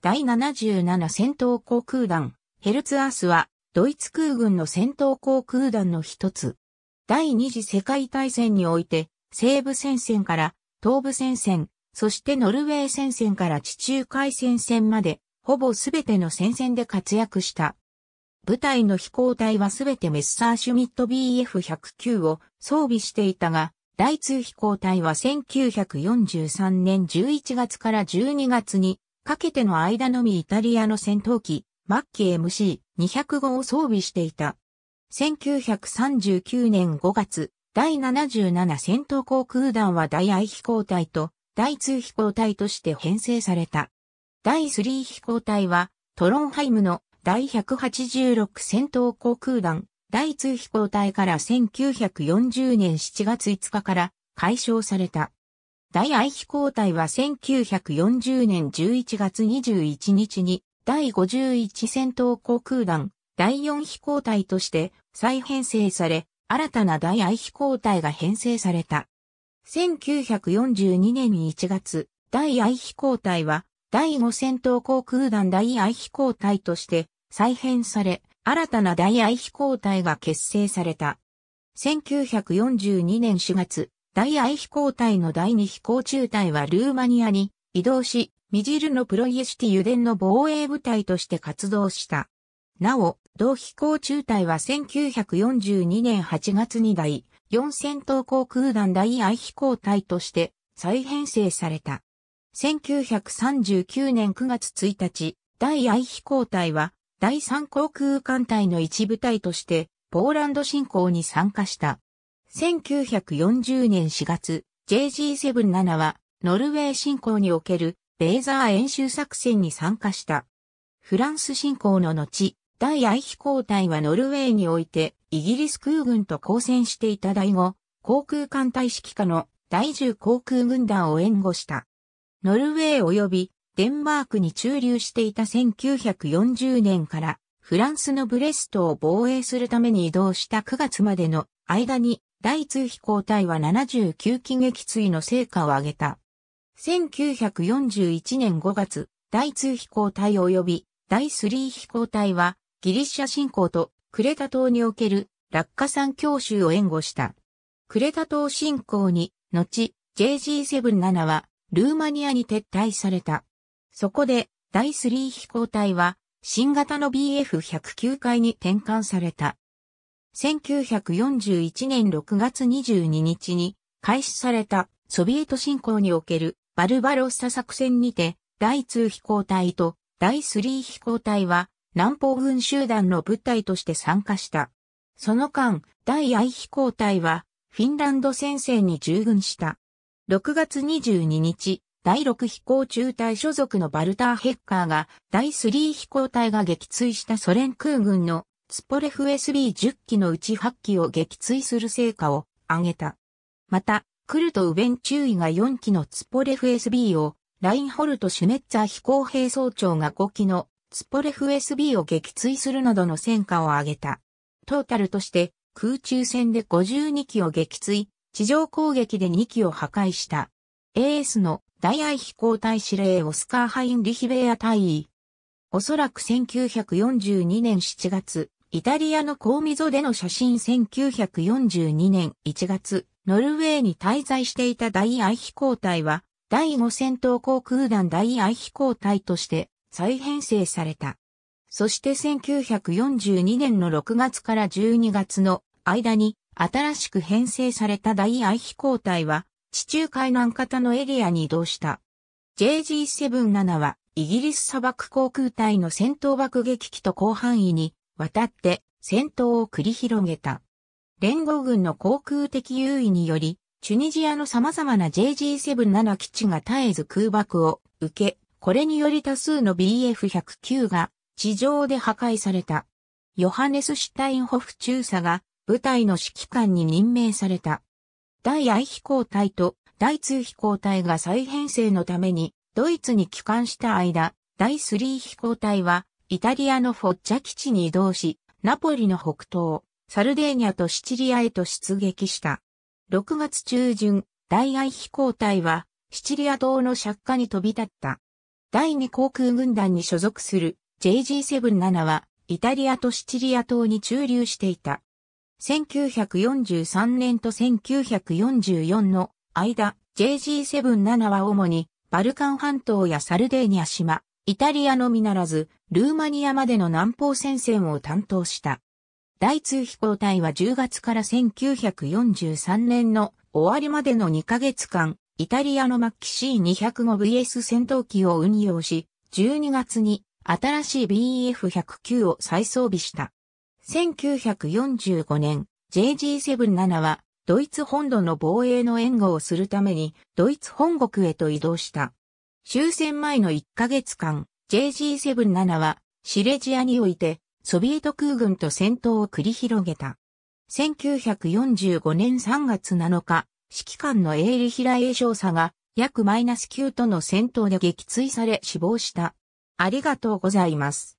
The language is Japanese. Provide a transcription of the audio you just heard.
第77戦闘航空団、ヘルツアースは、ドイツ空軍の戦闘航空団の一つ。第二次世界大戦において、西部戦線から東部戦線、そしてノルウェー戦線から地中海戦線まで、ほぼすべての戦線で活躍した。部隊の飛行隊はすべてメッサーシュミット BF109 を装備していたが、第2飛行隊は1943年11月から12月にかけての間のみイタリアの戦闘機、マッキー m c 2 0 5を装備していた。1939年5月、第77戦闘航空団は第愛飛行隊と第2飛行隊として編成された。第3飛行隊はトロンハイムの第186戦闘航空団第2飛行隊から1940年7月5日から解消された。大愛飛行隊は1940年11月21日に第51戦闘航空団第4飛行隊として再編成され、新たな大愛飛行隊が編成された。1942年1月、第愛飛行隊は第5戦闘航空団第愛飛行隊として再編され、新たな大愛飛行隊が結成された。1942年4月、大愛飛行隊の第二飛行中隊はルーマニアに移動し、ミジルのプロイエシティ油田の防衛部隊として活動した。なお、同飛行中隊は1942年8月に第4戦闘航空団大愛飛行隊として再編成された。1939年9月1日、大愛飛行隊は第3航空艦隊の一部隊としてポーランド侵攻に参加した。1940年4月、JG77 は、ノルウェー侵攻における、ベーザー演習作戦に参加した。フランス侵攻の後、第愛飛行隊はノルウェーにおいて、イギリス空軍と交戦していた第五航空艦隊指揮下の第十航空軍団を援護した。ノルウェー及びデンマークに駐留していた1940年からフランスのブレストを防衛するために移動した9月までの間に第通飛行隊は79機撃墜の成果を上げた。1941年5月、第通飛行隊及び第3飛行隊はギリシャ侵攻とクレタ島における落下山教習を援護した。クレタ島侵攻に、後 JG77 はルーマニアに撤退された。そこで第3飛行隊は新型の BF109 回に転換された。1941年6月22日に開始されたソビエト侵攻におけるバルバロッサ作戦にて第2飛行隊と第3飛行隊は南方軍集団の部隊として参加した。その間、第 I 飛行隊はフィンランド戦線に従軍した。6月22日、第6飛行中隊所属のバルター・ヘッカーが第3飛行隊が撃墜したソ連空軍のツポレフ SB10 機のうち8機を撃墜する成果を上げた。また、クルトウベン中尉が4機のツポレフ SB を、ラインホルト・シュメッツァ飛行兵総長が5機のツポレフ SB を撃墜するなどの戦果を上げた。トータルとして空中戦で52機を撃墜、地上攻撃で2機を破壊した。AS の大愛飛行隊司令オスカー・ハイン・リヒベア大尉。おそらく1942年7月、イタリアの高溝での写真1942年1月、ノルウェーに滞在していた大愛飛行隊は、第5戦闘航空団大愛飛行隊として再編成された。そして1942年の6月から12月の間に新しく編成された大愛飛行隊は地中海南方のエリアに移動した。JG-77 はイギリス砂漠航空隊の戦闘爆撃機と広範囲に渡って戦闘を繰り広げた。連合軍の航空的優位により、チュニジアの様々な JG77 基地が絶えず空爆を受け、これにより多数の BF109 が地上で破壊された。ヨハネス・シュタインホフ中佐が部隊の指揮官に任命された。第愛飛行隊と第2飛行隊が再編成のためにドイツに帰還した間、第3飛行隊はイタリアのフォッチャ基地に移動し、ナポリの北東、サルデーニャとシチリアへと出撃した。6月中旬、大愛飛行隊は、シチリア島の釈迦に飛び立った。第2航空軍団に所属する JG77 は、イタリアとシチリア島に駐留していた。1943年と1944の間、JG77 は主にバルカン半島やサルデーニャ島、イタリアのみならず、ルーマニアまでの南方戦線を担当した。第通飛行隊は10月から1943年の終わりまでの2ヶ月間、イタリアのマッキ C205VS 戦闘機を運用し、12月に新しい BEF109 を再装備した。1945年、JG77 はドイツ本土の防衛の援護をするためにドイツ本国へと移動した。終戦前の1ヶ月間、JG77 はシレジアにおいてソビエト空軍と戦闘を繰り広げた。1945年3月7日、指揮官のエイリヒラエショウサが約マイナス9との戦闘で撃墜され死亡した。ありがとうございます。